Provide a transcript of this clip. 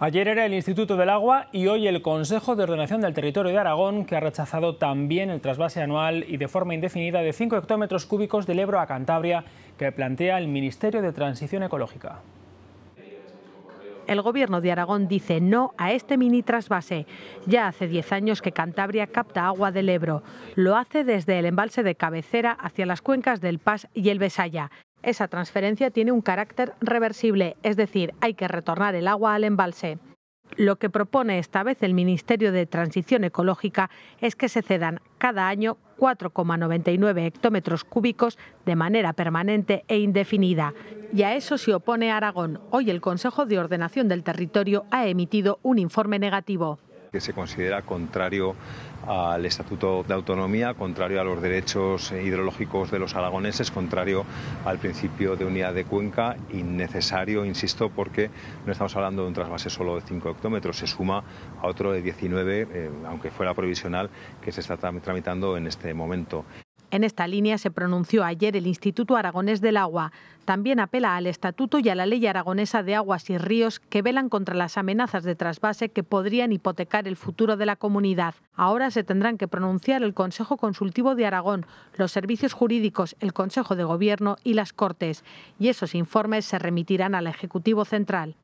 Ayer era el Instituto del Agua y hoy el Consejo de Ordenación del Territorio de Aragón, que ha rechazado también el trasvase anual y de forma indefinida de 5 hectómetros cúbicos del Ebro a Cantabria, que plantea el Ministerio de Transición Ecológica el gobierno de Aragón dice no a este mini trasvase. Ya hace 10 años que Cantabria capta agua del Ebro. Lo hace desde el embalse de cabecera hacia las cuencas del Paz y el Besaya. Esa transferencia tiene un carácter reversible, es decir, hay que retornar el agua al embalse. Lo que propone esta vez el Ministerio de Transición Ecológica es que se cedan cada año 4,99 hectómetros cúbicos de manera permanente e indefinida. Y a eso se opone Aragón. Hoy el Consejo de Ordenación del Territorio ha emitido un informe negativo que se considera contrario al Estatuto de Autonomía, contrario a los derechos hidrológicos de los aragoneses, contrario al principio de unidad de cuenca, innecesario, insisto, porque no estamos hablando de un trasvase solo de 5 hectómetros, se suma a otro de 19, eh, aunque fuera provisional, que se está tramitando en este momento. En esta línea se pronunció ayer el Instituto Aragonés del Agua. También apela al Estatuto y a la Ley Aragonesa de Aguas y Ríos que velan contra las amenazas de trasvase que podrían hipotecar el futuro de la comunidad. Ahora se tendrán que pronunciar el Consejo Consultivo de Aragón, los servicios jurídicos, el Consejo de Gobierno y las Cortes. Y esos informes se remitirán al Ejecutivo Central.